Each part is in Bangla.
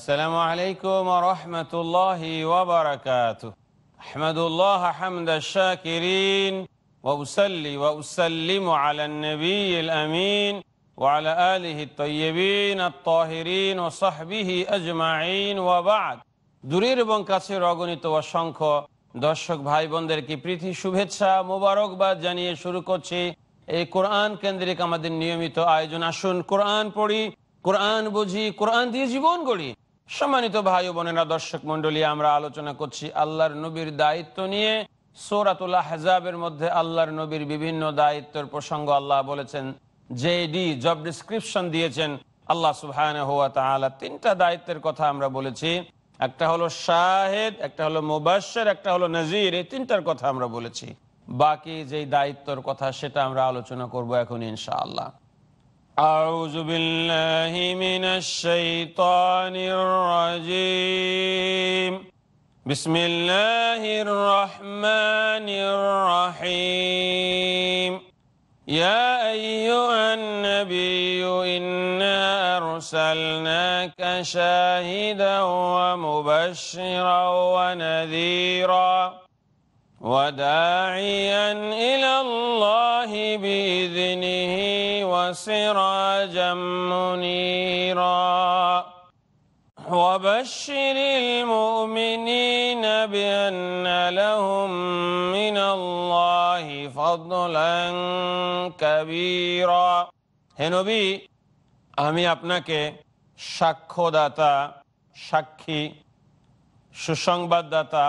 السلام عليكم ورحمة الله وبركاته أحمد الله حمد الشاكرين وأسلي وأسلم على النبي الأمين وعلى آله الطيبين الطاهرين وصحبه أجمعين وبعد দূরের এবং কাছের অগণিত অসংখ্য দর্শক ভাই বোনদেরকে প্রীতি শুভেচ্ছা মোবারকবাদ জানিয়ে শুরু করছি এই কোরআন কেন্দ্রিক আমাদের নিয়মিত আয়োজন আসুন কোরআন পড়ি কোরআন বুঝি কোরআন দিয়ে জীবন গড়ি সম্মানিত ভাই বোনেরা দর্শক মন্ডলী আমরা আলোচনা করছি আল্লাহর নবীর দায়িত্ব নিয়ে সৌরাতুল্লাহ হেজাবের মধ্যে আল্লাহর নবীর বিভিন্ন দায়িত্বের প্রসঙ্গ আল্লাহ বলেছেন যে ডি জব ডিসক্রিপশন দিয়েছেন আল্লাহ সুহান হুয়া তাহলা তিনটা দায়িত্বের কথা আমরা বলেছি একটা হলো শাহেদ একটা হলো মুবাসের একটা হলো নজির এই তিনটার কথা আমরা বলেছি বাকি যেই দায়িত্বর কথা সেটা আমরা আলোচনা করব এখন ইনশাআল্লাহ أعوذ بالله من الشيطان الرجيم بسم الله الرحمن الرحيم يا أيها النبي إنا أرسلناك شاهدا ومبشرا ونذيرا وداعيا إلى الله بإذنه وسراجا منيرا وبشر المؤمنين بأن لهم من الله فضلا كبيرا হে নবী আমি আপনাকে সাক্ষ্যদাতা সাক্ষী সুসংবাদদাতা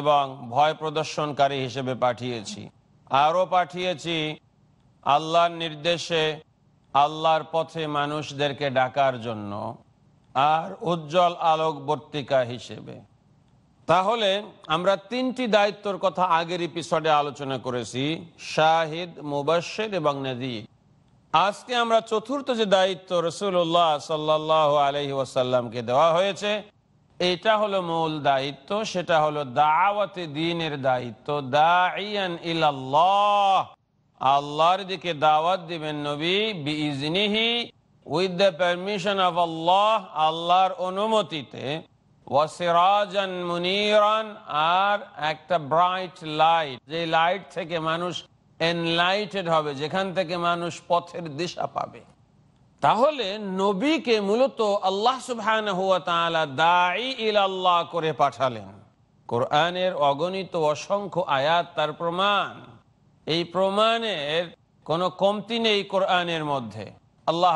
এবং ভয় প্রদর্শনকারী হিসেবে পাঠিয়েছি আরও পাঠিয়েছি আল্লাহর নির্দেশে আল্লাহর পথে মানুষদেরকে ডাকার জন্য আর উজ্জ্বল আলোকবর্তিকা হিসেবে তাহলে আমরা তিনটি দায়িত্বর কথা আগের এপিসোডে আলোচনা করেছি শাহিদ মুবাসের এবং নদী আজকে আমরা চতুর্থ যে দায়িত্ব রসুল্লাহ সাল্লাহ আলহি ওয়াসাল্লামকে দেওয়া হয়েছে এটা হলো মূল দায়িত্ব সেটা হলো দাওয়াতে দিনের দায়িত্ব দাইয়ান ইলাল্লাহ আল্লাহর দিকে দাওয়াত দিবেন নবী বিজনিহি with the permission of Allah আল্লাহর অনুমতিতে ওয়াসিরাজান মুনিরান আর একটা ব্রাইট লাইট যে লাইট থেকে মানুষ এনলাইটেড হবে যেখান থেকে মানুষ পথের দিশা পাবে তাহলে নবীকে মূলত আল্লাহ দায়ী ইলাল্লাহ করে পাঠালেন কোরআনের অগণিত অসংখ্য আয়াত তার প্রমাণ এই প্রমাণের কোন কমতি নেই কোরআনের মধ্যে আল্লাহ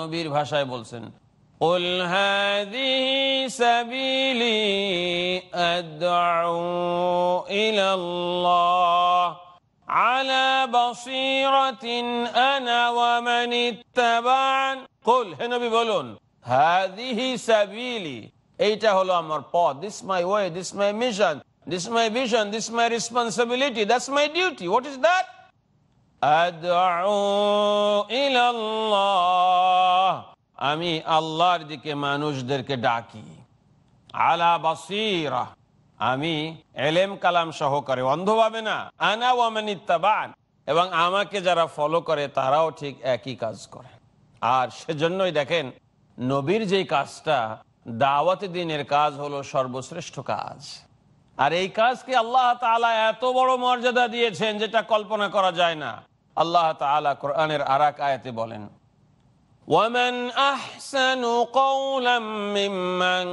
নবীর ভাষায় বলছেন قل هذه سبيلي على بصيرة أنا ومن اتبعن قل হে নবী বলুন হাদিহি সাবিলি এইটা হলো আমার পথ this my way this my mission this my vision this my responsibility that's my duty what is that আদউ ইলাল্লাহ আমি আল্লাহর দিকে মানুষদেরকে ডাকি আলা বাসীরা আমি এলেম কালাম সহকারে অন্ধভাবে না আনা ওয়ামানিত্তাবান এবং আমাকে যারা ফলো করে তারাও ঠিক একই কাজ করে আর সেজন্যই দেখেন নবীর যে কাজটা দাওয়াত দিনের কাজ হলো সর্বশ্রেষ্ঠ কাজ আর এই কাজকে আল্লাহ তালা এত বড় মর্যাদা দিয়েছেন যেটা কল্পনা করা যায় না আল্লাহ তালা কোরআনের আরাক আয়াতে বলেন ومن أحسن قولا ممن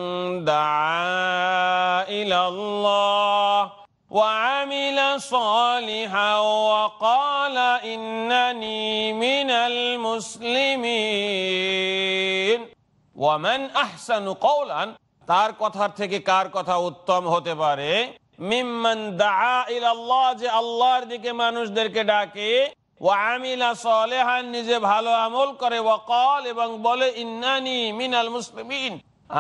دعا إلى الله وعمل صالحا وقال إنني من المسلمين ومن أحسن قولا তার কথার থেকে কার কথা উত্তম হতে পারে মিম্মান দা ইলাল্লাহ যে আল্লাহর দিকে মানুষদেরকে ডাকে নিজে ভালো আমল করে ওয়াকল এবং বলে ইন্নানি মিনাল মুসলিমিন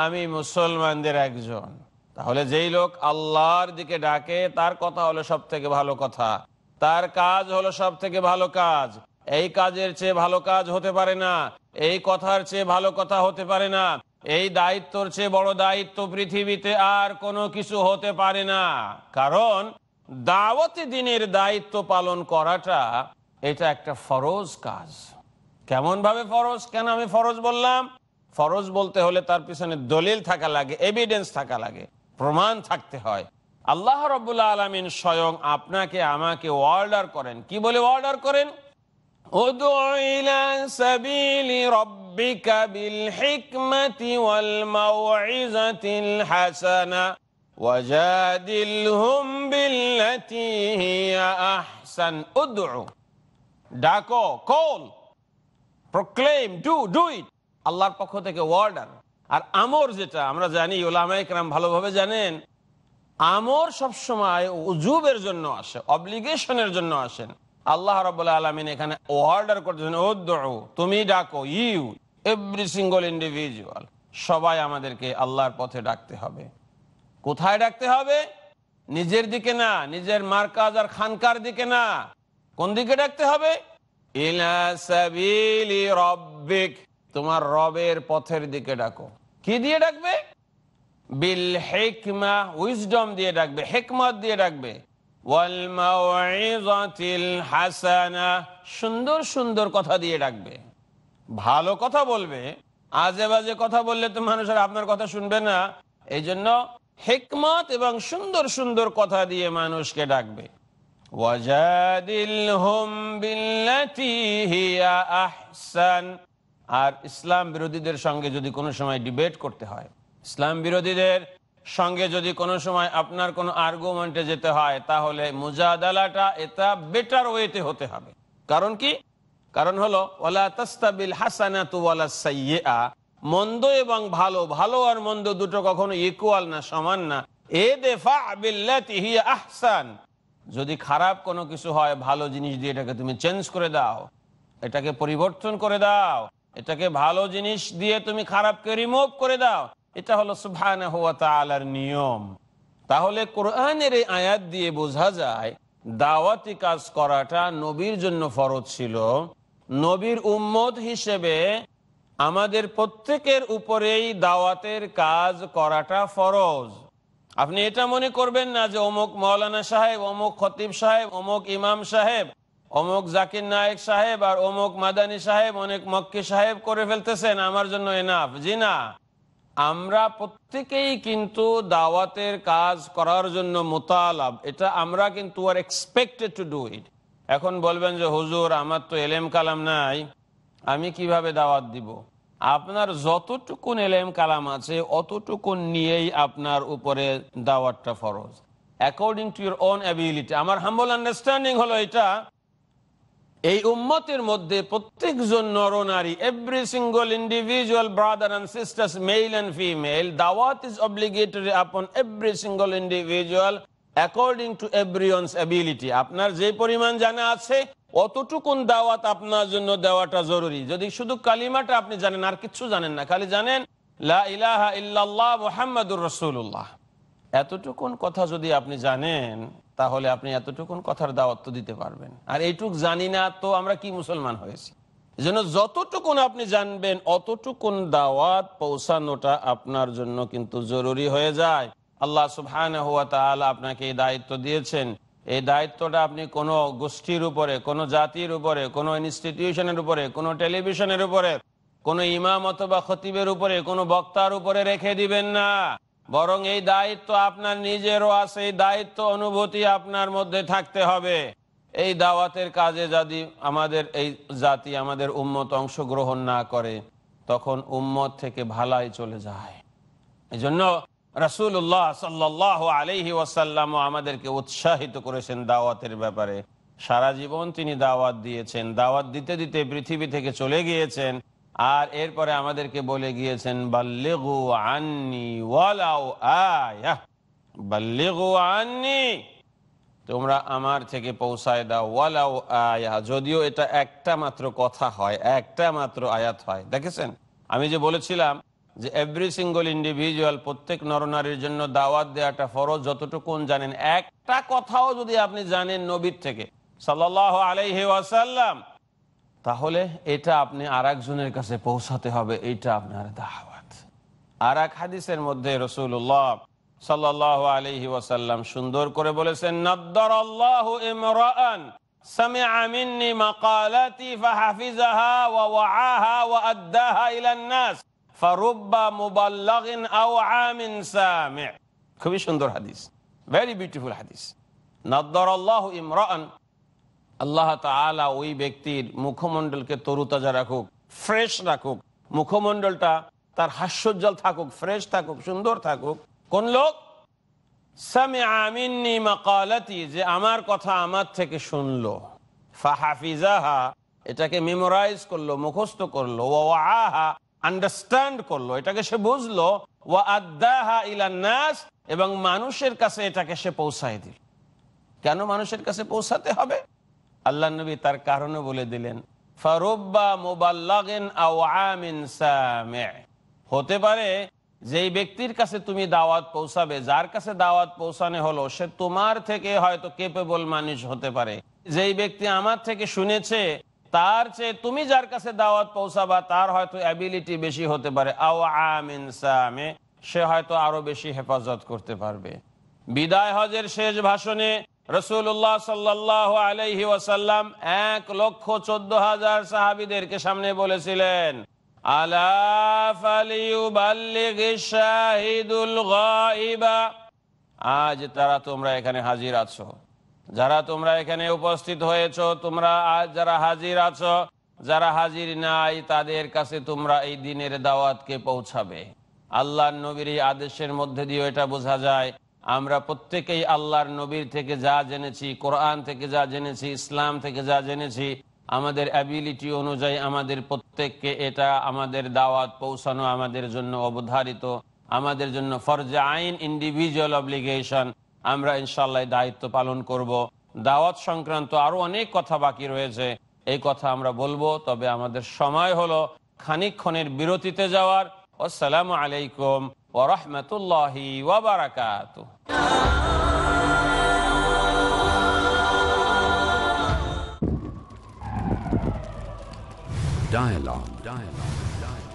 আমি মুসলমানদের একজন তাহলে যেই লোক আল্লাহর দিকে ডাকে তার কথা হলো সব থেকে ভালো কথা তার কাজ হলো সব থেকে ভালো কাজ এই কাজের চেয়ে ভালো কাজ হতে পারে না এই কথার চেয়ে ভালো কথা হতে পারে না এই দায়িত্বর চেয়ে বড় দায়িত্ব পৃথিবীতে আর কোনো কিছু হতে পারে না কারণ দাওয়াতি দিনের দায়িত্ব পালন করাটা এটা একটা ফরজ কাজ কেমনভাবে ফরজ কেন আমি ফরজ বললাম ফরজ বলতে হলে তার পিছনে দলিল থাকা লাগে এভিডেন্স থাকা লাগে প্রমাণ থাকতে হয় আল্লাহ রবুল্লা আলমিন স্বয়ং আপনাকে আমাকে অর্ডার করেন কি বলে অর্ডার করেন ওয়াজাদিলহুম ডাকো call proclaim do do it আল্লাহর পক্ষ থেকে ওয়ার্ডার আর আমর যেটা আমরা জানি ওলামাইকরাম ভালোভাবে জানেন আমর সবসময় উজুবের জন্য আসে অবলিগেশনের জন্য আসেন আল্লাহ রব আলিন এখানে ওয়ার্ডার করতেছেন ও তুমি ডাকো ইউ এভরি সিঙ্গল ইন্ডিভিজুয়াল সবাই আমাদেরকে আল্লাহর পথে ডাকতে হবে কোথায় ডাকতে হবে নিজের দিকে না নিজের মার্কাজ আর খানকার দিকে না কোন দিকে ডাকতে হবে তোমার রবের পথের দিকে ডাকো কি দিয়ে ডাকবে বিল হেকমা উইজডম দিয়ে ডাকবে হেকমত দিয়ে ডাকবে হাসানা সুন্দর সুন্দর কথা দিয়ে ডাকবে ভালো কথা বলবে আজে বাজে কথা বললে তো মানুষ আর আপনার কথা শুনবে না এই জন্য হেকমত এবং সুন্দর সুন্দর কথা দিয়ে মানুষকে ডাকবে আর ইসলাম বিরোধীদের সঙ্গে যদি কোনো সময় ডিবেট করতে হয় ইসলাম বিরোধীদের সঙ্গে যদি কোনো সময় আপনার কোনো আর্গুমেন্টে যেতে হয় তাহলে মুজাদালাটা এটা বেটার ওয়েতে হতে হবে কারণ কি কারণ হলো ওলা মন্দ এবং ভালো ভালো আর মন্দ দুটো কখনো ইকুয়াল না সমান না এ দেফা আহসান যদি খারাপ কোনো কিছু হয় ভালো জিনিস দিয়ে এটাকে তুমি চেঞ্জ করে দাও এটাকে পরিবর্তন করে দাও এটাকে ভালো জিনিস দিয়ে তুমি খারাপকে রিমুভ করে দাও এটা হলো সুভান আলার নিয়ম তাহলে কোরআনের এই আয়াত দিয়ে বোঝা যায় দাওয়াতি কাজ করাটা নবীর জন্য ফরজ ছিল নবীর উম্মত হিসেবে আমাদের প্রত্যেকের উপরেই দাওয়াতের কাজ করাটা ফরজ আপনি এটা মনে করবেন না যে অমুক মৌলানা সাহেব অমুক খতিব সাহেব অমুক ইমাম সাহেব অমুক জাকির নায়ক সাহেব আর অমুক মাদানী সাহেব অনেক মক্কি সাহেব করে ফেলতেছেন আমার জন্য এনাফ জি না আমরা প্রত্যেকেই কিন্তু দাওয়াতের কাজ করার জন্য মোতালাব এটা আমরা কিন্তু are expected to do it এখন বলবেন যে হুজুর আমার তো এলেম কালাম নাই আমি কিভাবে দাওয়াত দিব আপনার যতটুকুন এলেম কালাম আছে অতটুকুন নিয়েই আপনার উপরে দাওয়াতটা ফরজ according to your own ability আমার হাম্বল আন্ডারস্ট্যান্ডিং হলো এটা এই উম্মতের মধ্যে প্রত্যেকজন নরনারী every single individual brother and sisters male and female দাওয়াত is obligatory upon every single individual according to every ability আপনার যে পরিমাণ জানা আছে অতটুকুন দাওয়াত আপনার জন্য দেওয়াটা জরুরি যদি শুধু কালিমাটা আপনি জানেন আর কিচ্ছু জানেন না খালি জানেন এতটুকুন কথা যদি আপনি জানেন তাহলে আপনি এতটুকুন কথার দাওয়াত দিতে পারবেন আর এইটুক জানি না তো আমরা কি মুসলমান হয়েছি জন্য যতটুকুন আপনি জানবেন অতটুকুন দাওয়াত পৌঁছানোটা আপনার জন্য কিন্তু জরুরি হয়ে যায় আল্লাহ সুহান আপনাকে এই দায়িত্ব দিয়েছেন এই দায়িত্বটা আপনি কোনো গোষ্ঠীর উপরে কোনো জাতির উপরে কোনো ইনস্টিটিউশনের উপরে কোনো টেলিভিশনের উপরে কোনো ইমাম অথবা খতিবের উপরে কোনো বক্তার উপরে রেখে দিবেন না বরং এই দায়িত্ব আপনার নিজেরও আছে এই দায়িত্ব অনুভূতি আপনার মধ্যে থাকতে হবে এই দাওয়াতের কাজে যদি আমাদের এই জাতি আমাদের উম্মত অংশগ্রহণ না করে তখন উম্মত থেকে ভালাই চলে যায় এই জন্য রাসুল্লাহ সাল্লাহ আলহি ওয়াসাল্লাম আমাদেরকে উৎসাহিত করেছেন দাওয়াতের ব্যাপারে সারা জীবন তিনি দাওয়াত দিয়েছেন দাওয়াত দিতে দিতে পৃথিবী থেকে চলে গিয়েছেন আর এরপরে আমাদেরকে বলে গিয়েছেন বাল্লেগু আন্নি আয়া বাল্লেগু আন্নি তোমরা আমার থেকে পৌঁছায় দাও ওয়ালাও আয়া যদিও এটা একটা মাত্র কথা হয় একটা মাত্র আয়াত হয় দেখেছেন আমি যে বলেছিলাম যে এভরি সিঙ্গল ইন্ডিভিজুয়াল প্রত্যেক নরনারীর জন্য দাওয়াত দেওয়াটা ফরজ যতটুকুন জানেন একটা কথাও যদি আপনি জানেন নবীর থেকে সাল্লাহ আলাইহি ওয়াসাল্লাম তাহলে এটা আপনি আর একজনের কাছে পৌঁছাতে হবে এটা আপনার দাওয়াত আর এক হাদিসের মধ্যে রসুল্লাহ সাল্লাহ আলহি ওয়াসাল্লাম সুন্দর করে বলেছেন নদ্দর আল্লাহ ইমরান খুবই সুন্দর হাদিস ভেরি বিউটিফুল হাদিস নাদ্দর আল্লাহ ইমরান আল্লাহ তালা ওই ব্যক্তির মুখমণ্ডলকে তরুতাজা রাখুক ফ্রেশ রাখুক মুখমণ্ডলটা তার হাস্যোজ্জ্বল থাকুক ফ্রেশ থাকুক সুন্দর থাকুক কোন লোক যে আমার কথা আমার থেকে শুনলো ফাহাফিজাহা এটাকে মেমোরাইজ করলো মুখস্থ করলো আহা আন্ডারস্ট্যান্ড করলো এটাকে সে বুঝলো ওয়া এবং মানুষের কাছে এটাকে সে পৌঁছায় দিল কেন মানুষের কাছে পৌঁছাতে হবে আল্লাহ নবী তার কারণে বলে দিলেন হতে পারে যে ব্যক্তির কাছে তুমি দাওয়াত পৌঁছাবে যার কাছে দাওয়াত পৌঁছানো হলো সে তোমার থেকে হয়তো কেপেবল মানুষ হতে পারে যেই ব্যক্তি আমার থেকে শুনেছে তার চেয়ে তুমি যার কাছে দাওয়াত পৌঁছাবা তার হয়তো অ্যাবিলিটি বেশি হতে পারে আও আমিন সামে সে হয়তো আরো বেশি হেফাজত করতে পারবে বিদায় হজের শেষ ভাষণে রসুল্লাহ ওয়াসাল্লাম এক লক্ষ চোদ্দ হাজার সাহাবিদেরকে সামনে বলেছিলেন আজ তারা তোমরা এখানে হাজির আছো যারা তোমরা এখানে উপস্থিত হয়েছ তোমরা আজ যারা হাজির আছো যারা হাজির নাই তাদের কাছে তোমরা এই দিনের দাওয়াতকে পৌঁছাবে আল্লাহ নবীর এই আদেশের মধ্যে দিয়ে এটা বোঝা যায় আমরা প্রত্যেকেই আল্লাহর নবীর থেকে যা জেনেছি কোরআন থেকে যা জেনেছি ইসলাম থেকে যা জেনেছি আমাদের অ্যাবিলিটি অনুযায়ী আমাদের প্রত্যেককে এটা আমাদের দাওয়াত পৌঁছানো আমাদের জন্য অবধারিত আমাদের জন্য ফরজা আইন ইন্ডিভিজুয়াল অব্লিগেশন আমরা ইনশাল্লাহ দায়িত্ব পালন করব। দাওয়াত সংক্রান্ত আরো অনেক কথা বাকি রয়েছে এই কথা আমরা বলবো তবে আমাদের সময় হলো খানিক্ষণের বিরতিতে যাওয়ার আসসালামু আলাইকুম ওরহমতুল্লাহ ওবরাকাত Dialogue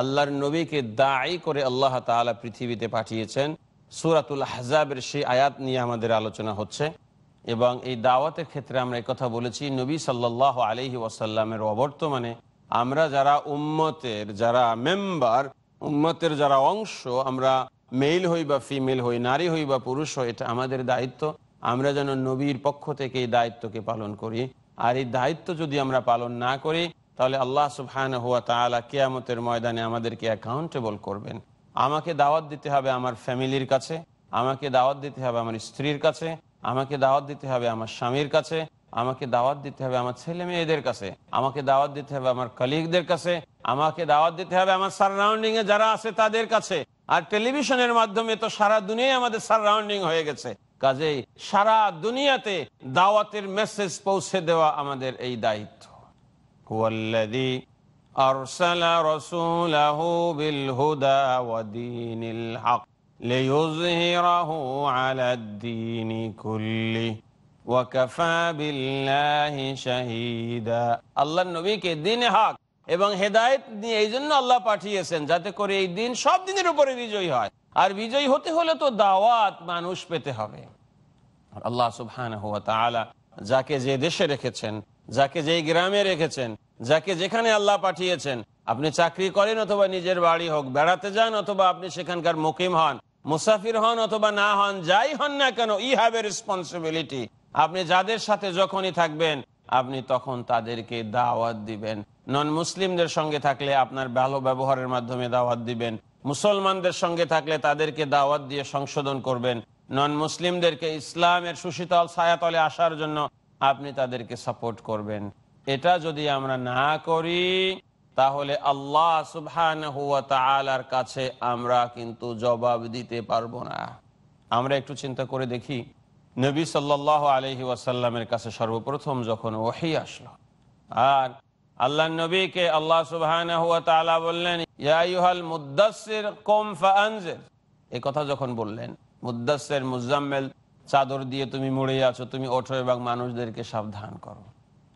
আল্লাহর নবীকে দায়ী করে আল্লাহ তালা পৃথিবীতে পাঠিয়েছেন সুরাতুল হাজাবের সেই আয়াত নিয়ে আমাদের আলোচনা হচ্ছে এবং এই দাওয়াতের ক্ষেত্রে আমরা কথা বলেছি নবী সাল্লাহ আলহি ওয়াসাল্লামের অবর্তমানে আমরা যারা উম্মতের যারা মেম্বার উম্মতের যারা অংশ আমরা মেল হই বা ফিমেল হই নারী হই বা পুরুষ হই এটা আমাদের দায়িত্ব আমরা যেন নবীর পক্ষ থেকে এই দায়িত্বকে পালন করি আর এই দায়িত্ব যদি আমরা পালন না করি তাহলে আল্লাহ সুবহান হুয়া তালা কেয়ামতের ময়দানে আমাদেরকে অ্যাকাউন্টেবল করবেন আমাকে দাওয়াত দিতে হবে আমার ফ্যামিলির কাছে আমাকে দাওয়াত দিতে হবে আমার স্ত্রীর কাছে আমাকে দাওয়াত দিতে হবে আমার স্বামীর কাছে আমাকে দাওয়াত দিতে হবে আমার ছেলে মেয়েদের কাছে আমাকে দাওয়াত দিতে হবে আমার কলিগদের কাছে আমাকে দাওয়াত দিতে হবে আমার সারাউন্ডিং এ যারা আছে তাদের কাছে আর টেলিভিশনের মাধ্যমে তো সারা দুনিয়া আমাদের সারাউন্ডিং হয়ে গেছে কাজেই সারা দুনিয়াতে দাওয়াতের মেসেজ পৌঁছে দেওয়া আমাদের এই দায়িত্ব هو أرسل رسوله بالهدى ودين الحق ليظهره على الدين كله নবীকে এবং হেদায়েত নিয়ে এই জন্য আল্লাহ পাঠিয়েছেন যাতে করে এই দিন সব দিনের উপরে বিজয়ী হয় আর বিজয়ী হতে হলে তো দাওয়াত মানুষ পেতে হবে আল্লাহ সুবহান যাকে যে দেশে রেখেছেন যাকে যেই গ্রামে রেখেছেন যাকে যেখানে আল্লাহ পাঠিয়েছেন আপনি চাকরি করেন অথবা নিজের বাড়ি হোক বেড়াতে যান অথবা আপনি সেখানকার মুকিম হন মুসাফির হন অথবা না হন যাই হন না কেন ই হ্যাভ এ রেসপন্সিবিলিটি আপনি যাদের সাথে যখনই থাকবেন আপনি তখন তাদেরকে দাওয়াত দিবেন নন মুসলিমদের সঙ্গে থাকলে আপনার ভালো ব্যবহারের মাধ্যমে দাওয়াত দিবেন মুসলমানদের সঙ্গে থাকলে তাদেরকে দাওয়াত দিয়ে সংশোধন করবেন নন মুসলিমদেরকে ইসলামের সুশীতল ছায়াতলে আসার জন্য আপনি তাদেরকে সাপোর্ট করবেন এটা যদি আমরা না করি তাহলে আল্লাহ সুবহান কাছে আমরা কিন্তু জবাব দিতে পারবো না আমরা একটু চিন্তা করে দেখি নবী সাল্লাহ আলহি ওয়াসাল্লামের কাছে সর্বপ্রথম যখন ওহি আসলো আর আল্লাহ নবীকে আল্লাহ সুবহান বললেন ইয়াইহাল এ কথা যখন বললেন মুদাসের মুজাম্মেল চাদর দিয়ে তুমি মুড়ে আছো তুমি ওঠো এবং মানুষদেরকে সাবধান করো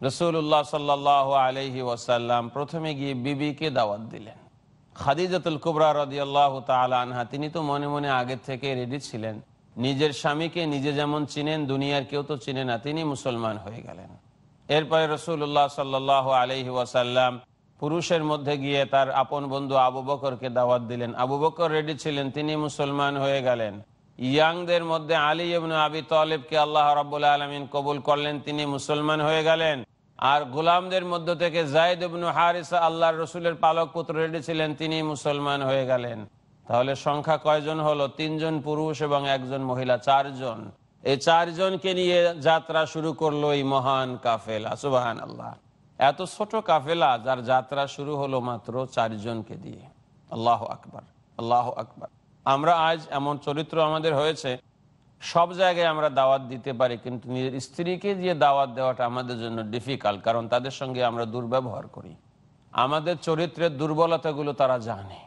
রসুল্লাহ সাল্লাহ আলহি ওয়াসাল্লাম প্রথমে গিয়ে বিবিকে দাওয়াত দিলেন খাদিজাতুল কুবরা রদি আল্লাহ আনহা তিনি তো মনে মনে আগে থেকে রেডি ছিলেন নিজের স্বামীকে নিজে যেমন চিনেন দুনিয়ার কেউ তো চিনে না তিনি মুসলমান হয়ে গেলেন এরপরে রসুল্লাহ সাল্লাহ আলহি ওয়াসাল্লাম পুরুষের মধ্যে গিয়ে তার আপন বন্ধু আবু বকরকে দাওয়াত দিলেন আবু বকর রেডি ছিলেন তিনি মুসলমান হয়ে গেলেন ইয়াংদের মধ্যে আলী ইবনু আবি তলেবকে আল্লাহ রাবুল আলমিন কবুল করলেন তিনি মুসলমান হয়ে গেলেন আর গুলামদের মধ্য থেকে জায়দ ইবনু হারিস আল্লাহ রসুলের পালক পুত্র ছিলেন তিনি মুসলমান হয়ে গেলেন তাহলে সংখ্যা কয়জন হলো তিনজন পুরুষ এবং একজন মহিলা চারজন এই চারজনকে নিয়ে যাত্রা শুরু করলো এই মহান কাফেলা সুবাহান আল্লাহ এত ছোট কাফেলা যার যাত্রা শুরু হলো মাত্র চারজনকে দিয়ে আল্লাহ আকবর আল্লাহ আকবর আমরা আজ এমন চরিত্র আমাদের হয়েছে সব জায়গায় আমরা দাওয়াত দিতে পারি কিন্তু নিজের স্ত্রীকে যে দাওয়াত দেওয়াটা আমাদের জন্য ডিফিকাল্ট কারণ তাদের সঙ্গে আমরা দুর্ব্যবহার করি আমাদের চরিত্রের দুর্বলতাগুলো তারা জানে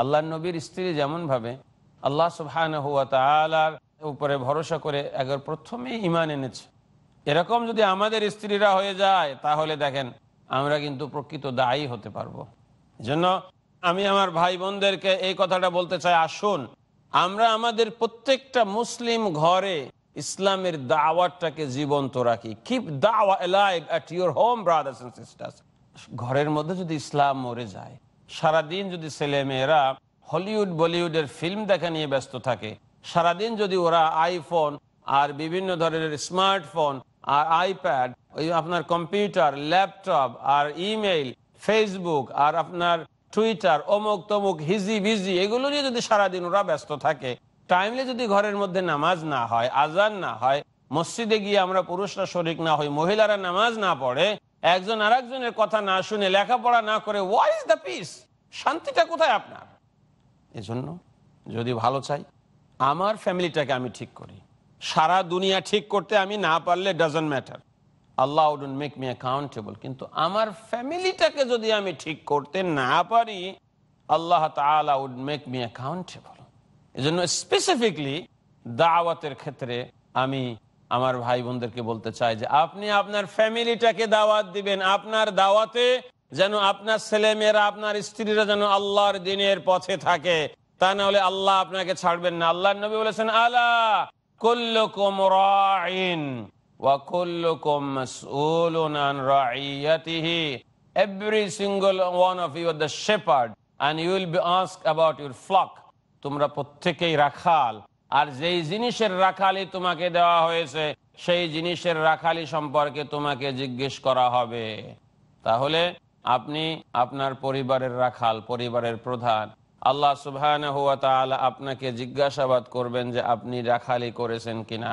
আল্লাহ নবীর স্ত্রী যেমনভাবে আল্লাহ সুহান হুয়া তালার উপরে ভরসা করে একবার প্রথমে ইমান এনেছে এরকম যদি আমাদের স্ত্রীরা হয়ে যায় তাহলে দেখেন আমরা কিন্তু প্রকৃত দায়ী হতে পারবো জন্য আমি আমার ভাই বোনদেরকে এই কথাটা বলতে চাই আসুন আমরা আমাদের প্রত্যেকটা মুসলিম ঘরে ইসলামের দাওয়াতটাকে জীবন্ত রাখি কিপ দাওয়া at your home brothers and sisters ঘরের মধ্যে যদি ইসলাম মরে যায় সারাদিন যদি ছেলেমেয়েরা হলিউড বলিউডের ফিল্ম দেখা নিয়ে ব্যস্ত থাকে সারাদিন যদি ওরা আইফোন আর বিভিন্ন ধরনের স্মার্টফোন আর আইপ্যাড ওই আপনার কম্পিউটার ল্যাপটপ আর ইমেইল ফেসবুক আর আপনার টুইটার অমুক তমুক হিজি ভিজি এগুলো নিয়ে যদি সারাদিন ওরা ব্যস্ত থাকে টাইমলি যদি ঘরের মধ্যে নামাজ না হয় আজান না হয় মসজিদে গিয়ে আমরা পুরুষরা শরিক না হই মহিলারা নামাজ না পড়ে একজন আর একজনের কথা না শুনে লেখাপড়া না করে ওয়াই ইজ দ্য পিস শান্তিটা কোথায় আপনার এজন্য যদি ভালো চাই আমার ফ্যামিলিটাকে আমি ঠিক করি সারা দুনিয়া ঠিক করতে আমি না পারলে doesn't matter Allah wouldn't make me accountable কিন্তু আমার ফ্যামিলিটাকে যদি আমি ঠিক করতে না পারি আল্লাহ তালা উড মেক মি অ্যাকাউন্টেবল এই জন্য স্পেসিফিকলি দাওয়াতের ক্ষেত্রে আমি আমার ভাই বোনদেরকে বলতে চাই যে আপনি আপনার ফ্যামিলিটাকে দাওয়াত দিবেন আপনার দাওয়াতে যেন আপনার ছেলেমেয়েরা আপনার স্ত্রীরা যেন আল্লাহর দিনের পথে থাকে তা না হলে আল্লাহ আপনাকে ছাড়বেন না আল্লাহ নবী বলেছেন আলা কল্লকুম Every single one of you are the shepherd and you will be asked about your flock. তোমরা রাখাল আর যেই জিনিসের রাখালি তোমাকে দেওয়া হয়েছে সেই জিনিসের রাখালি সম্পর্কে তোমাকে জিজ্ঞেস করা হবে তাহলে আপনি আপনার পরিবারের রাখাল পরিবারের প্রধান আল্লাহ সুবাহ আপনাকে জিজ্ঞাসাবাদ করবেন যে আপনি রাখালি করেছেন কিনা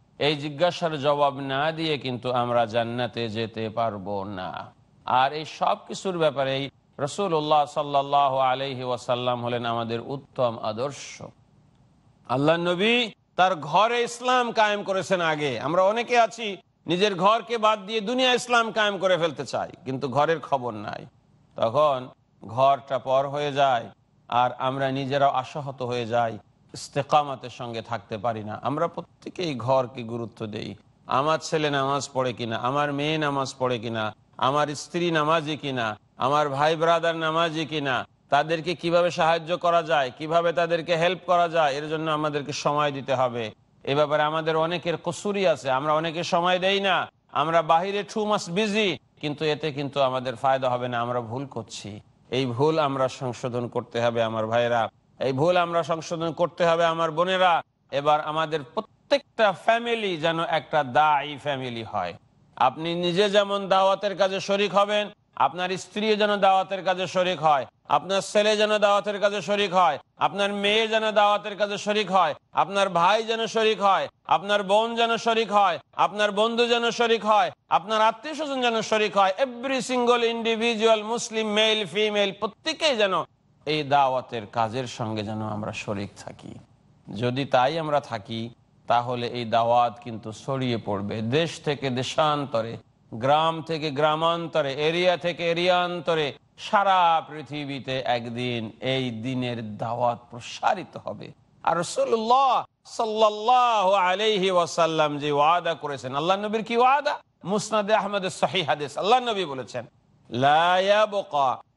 এই জিজ্ঞাসার জবাব না দিয়ে কিন্তু আমরা জান্নাতে যেতে পারবো না আর এই সব কিছুর ব্যাপারে রসুল্লাহ সাল্লাহ আলহি ওয়াসাল্লাম হলেন আমাদের উত্তম আদর্শ আল্লাহ নবী তার ঘরে ইসলাম কায়েম করেছেন আগে আমরা অনেকে আছি নিজের ঘরকে বাদ দিয়ে দুনিয়া ইসলাম কায়েম করে ফেলতে চাই কিন্তু ঘরের খবর নাই তখন ঘরটা পর হয়ে যায় আর আমরা নিজেরাও আশাহত হয়ে যাই ইস্তেকামাতের সঙ্গে থাকতে পারি না আমরা প্রত্যেকেই ঘরকে গুরুত্ব দেই আমার ছেলে নামাজ পড়ে কিনা আমার মেয়ে নামাজ পড়ে কিনা আমার স্ত্রী নামাজে কিনা আমার ভাই ব্রাদার নামাজে কিনা তাদেরকে কিভাবে সাহায্য করা যায় কিভাবে তাদেরকে হেল্প করা যায় এর জন্য আমাদেরকে সময় দিতে হবে এ ব্যাপারে আমাদের অনেকের কসুরি আছে আমরা অনেকে সময় দেই না আমরা বাহিরে টু মাস বিজি কিন্তু এতে কিন্তু আমাদের ফায়দা হবে না আমরা ভুল করছি এই ভুল আমরা সংশোধন করতে হবে আমার ভাইরা এই ভুল আমরা সংশোধন করতে হবে আমার বোনেরা এবার আমাদের প্রত্যেকটা ফ্যামিলি যেন একটা দায়ী ফ্যামিলি হয় আপনি নিজে যেমন দাওয়াতের কাজে শরিক হবেন আপনার স্ত্রী যেন দাওয়াতের কাজে শরিক হয় আপনার ছেলে যেন দাওয়াতের কাজে শরিক হয় আপনার মেয়ে যেন দাওয়াতের কাজে শরিক হয় আপনার ভাই যেন শরিক হয় আপনার বোন যেন শরিক হয় আপনার বন্ধু যেন শরিক হয় আপনার আত্মীয় স্বজন যেন শরিক হয় every single individual Muslim male female প্রত্যেকেই যেন এই দাওয়াতের কাজের সঙ্গে যেন আমরা শরিক থাকি যদি তাই আমরা থাকি তাহলে এই দাওয়াত কিন্তু ছড়িয়ে পড়বে দেশ থেকে দেশান্তরে গ্রাম থেকে গ্রামান্তরে এরিয়া থেকে এরিয়ান্তরে সারা পৃথিবীতে একদিন এই দিনের দাওয়াত প্রসারিত হবে আর রসুল্লাহ সাল্লাহ আলহি ওয়াসাল্লাম যে ওয়াদা করেছেন আল্লাহ নবীর কি ওয়াদা মুসনাদে আহমদ সাহি হাদিস আল্লাহ নবী বলেছেন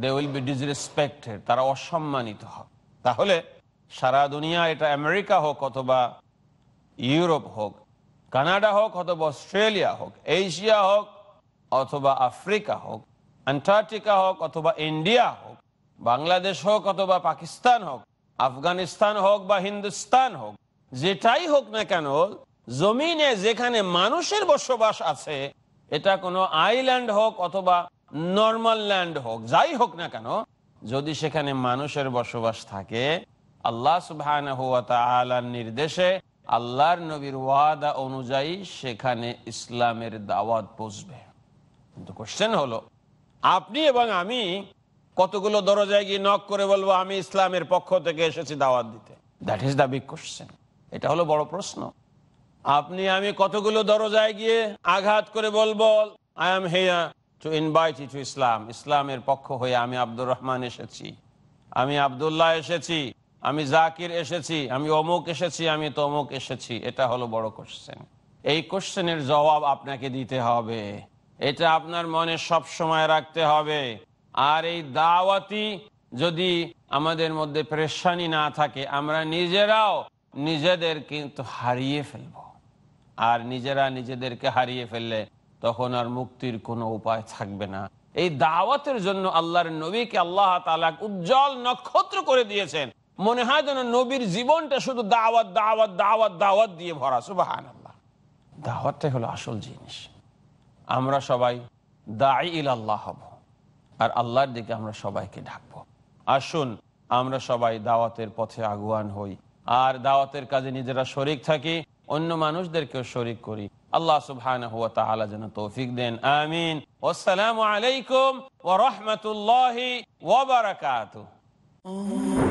দে উইল বি ডিসরেসপেক্টেড তারা অসম্মানিত হবে তাহলে সারা দুনিয়া এটা আমেরিকা হোক অথবা ইউরোপ হোক কানাডা হোক অথবা অস্ট্রেলিয়া হোক এশিয়া হোক অথবা আফ্রিকা হোক অ্যান্টার্কটিকা হোক অথবা ইন্ডিয়া হোক বাংলাদেশ হোক অথবা পাকিস্তান হোক আফগানিস্তান হোক বা হিন্দুস্তান হোক যেটাই হোক না কেন জমিনে যেখানে মানুষের বসবাস আছে এটা কোনো আইল্যান্ড হোক অথবা নর্মাল ল্যান্ড হোক যাই হোক না কেন যদি সেখানে মানুষের বসবাস থাকে আল্লাহ সুবাহ নির্দেশে আল্লাহর নবীর ওয়াদা অনুযায়ী সেখানে ইসলামের দাওয়াত পৌঁছবে কিন্তু কোশ্চেন হলো আপনি এবং আমি কতগুলো দরজায় গিয়ে নক করে বলবো আমি ইসলামের পক্ষ থেকে এসেছি দাওয়াত দিতে that is the big question এটা হলো বড় প্রশ্ন আপনি আমি কতগুলো দরজায় গিয়ে আঘাত করে বলবো I am here to invite you to Islam ইসলামের পক্ষ হয়ে আমি আব্দুর রহমান এসেছি আমি আবদুল্লাহ এসেছি আমি জাকির এসেছি আমি অমুক এসেছি আমি তমুক এসেছি এটা হলো বড় কোশ্চেন এই কোশ্চেনের জবাব আপনাকে দিতে হবে এটা আপনার মনে সব সময় রাখতে হবে আর এই দাওয়াতি যদি আমাদের মধ্যে প্রেশানি না থাকে আমরা নিজেরাও নিজেদের কিন্তু হারিয়ে ফেলব আর নিজেরা নিজেদেরকে হারিয়ে ফেললে তখন আর মুক্তির কোনো উপায় থাকবে না এই দাওয়াতের জন্য আল্লাহর নবীকে আল্লাহ উজ্জ্বল নক্ষত্র করে দিয়েছেন মনে হয় যেন নবীর জীবনটা শুধু দাওয়াত দাওয়াত দাওয়াত দাওয়াত দিয়ে ভরা সুবাহান আল্লাহ দাওয়াতটাই হলো আসল জিনিস আমরা সবাই দায় ইল আল্লাহ হব আর আল্লাহর দিকে আমরা সবাইকে ডাকব আসুন আমরা সবাই দাওয়াতের পথে আগুয়ান হই আর দাওয়াতের কাজে নিজেরা শরিক থাকি অন্য মানুষদেরকেও শরিক করি আল্লাহ সুবহান যেন তৌফিক দেন আমিন আসসালামু আলাইকুম ওরহমতুল্লাহ ওবরাকাত Oh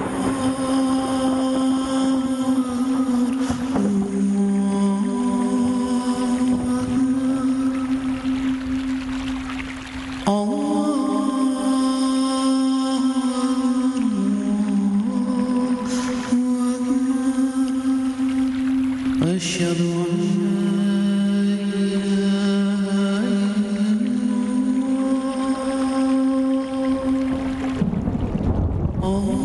Oh.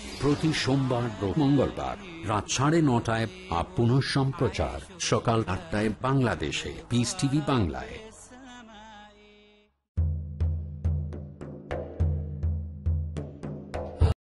প্রতি সোমবার ও মঙ্গলবার রাত সাড়ে নটায় আপ সম্প্রচার সকাল আটটায় বাংলাদেশে পিস টিভি বাংলায়